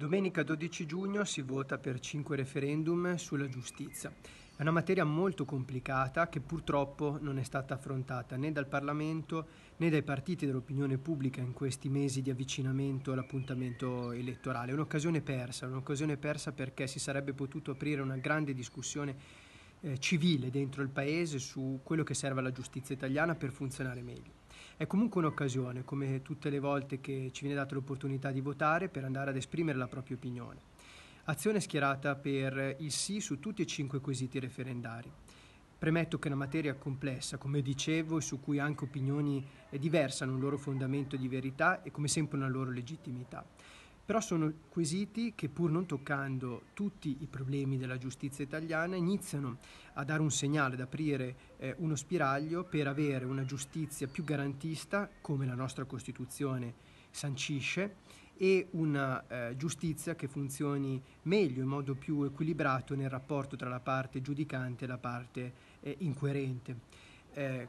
Domenica 12 giugno si vota per 5 referendum sulla giustizia. È una materia molto complicata che purtroppo non è stata affrontata né dal Parlamento né dai partiti dell'opinione pubblica in questi mesi di avvicinamento all'appuntamento elettorale. È un'occasione persa, un'occasione persa perché si sarebbe potuto aprire una grande discussione eh, civile dentro il paese su quello che serve alla giustizia italiana per funzionare meglio. È comunque un'occasione, come tutte le volte che ci viene data l'opportunità di votare, per andare ad esprimere la propria opinione. Azione schierata per il sì su tutti e cinque i quesiti referendari. Premetto che è una materia complessa, come dicevo, e su cui anche opinioni eh, diverse hanno un loro fondamento di verità e come sempre una loro legittimità però sono quesiti che pur non toccando tutti i problemi della giustizia italiana iniziano a dare un segnale, ad aprire eh, uno spiraglio per avere una giustizia più garantista come la nostra Costituzione sancisce e una eh, giustizia che funzioni meglio, in modo più equilibrato nel rapporto tra la parte giudicante e la parte eh, incoerente. Eh,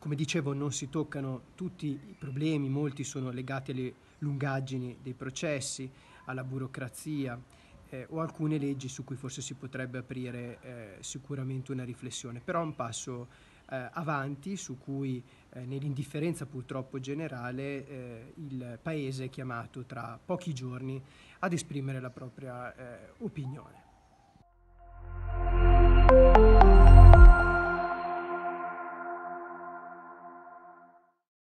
come dicevo, non si toccano tutti i problemi, molti sono legati alle lungaggini dei processi, alla burocrazia eh, o alcune leggi su cui forse si potrebbe aprire eh, sicuramente una riflessione, però è un passo eh, avanti su cui eh, nell'indifferenza purtroppo generale eh, il Paese è chiamato tra pochi giorni ad esprimere la propria eh, opinione.